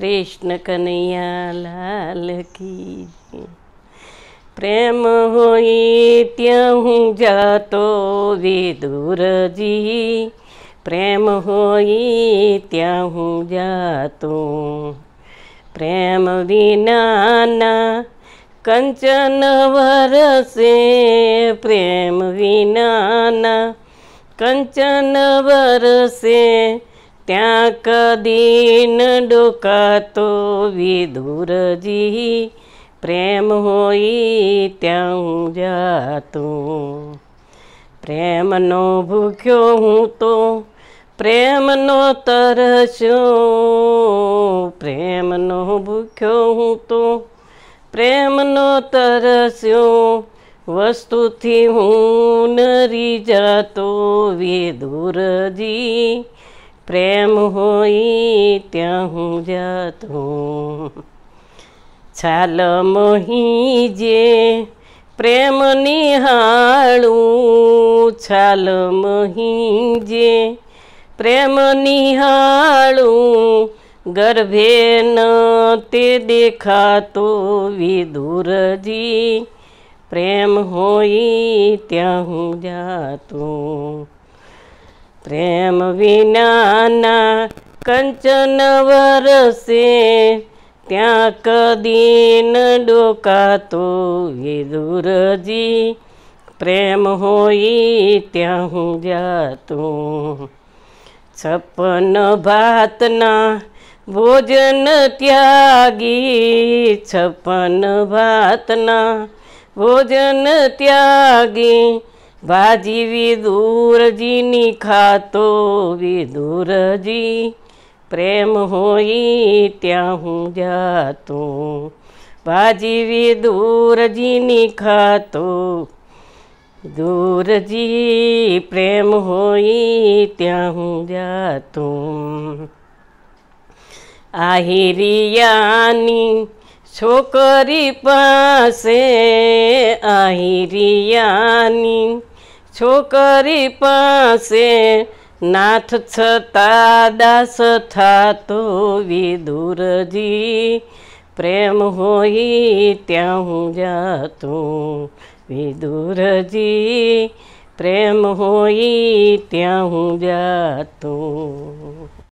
કૃષ્ણ કનૈયા લાલ કી પ્રેમ હોય ત્યાં હું જાતો વિદુરજી પ્રેમ હોય ત્યાં હું જાતો પ્રેમ વિનાના કંચન વરસે પ્રેમ વિનાના કંચન વરસે ત્યાં કદીન ડોકાતો વિધુરજી પ્રેમ હોઈ ત્યાં હું જાતું પ્રેમનો ભૂખ્યો હું તો પ્રેમનો તરસ્યો પ્રેમનો ભૂખ્યો હું તો પ્રેમનો તરસ્યો વસ્તુથી હું નરી જાતો વિધુરજી પ્રેમ હોય ત્યાં હું જતો છાલ મોહી જે પ્રેમ નિહાળું છાલ મોહી જે પ્રેમ નિહાળું ગર્ભે ન તે દેખાતો વિદુરજી પ્રેમ હોય ત્યાં હું જાતું प्रेम विना कंचन वरसे त्या कदीन न डोकातो गे प्रेम होई त्या जातो. छप्पन भात भोजन त्यागी छप्पन भात भोजन त्यागी વાજી વિદુરજીની ખાતો વિદુરજી પ્રેમ હોઈ ત્યાં હું જાતો ભાજી વિદુરજીની ખાતો દૂરજી પ્રેમ હોઈ ત્યાં હું જાતો આહિરિયાની છોકરી પાસે આહિરિયાની છોકરી પાસે નાથ છતા દાસ થાતો વિદુરજી પ્રેમ હોઈ ત્યાં હું જાતું વિદુરજી પ્રેમ હોઈ ત્યાં હું જાતું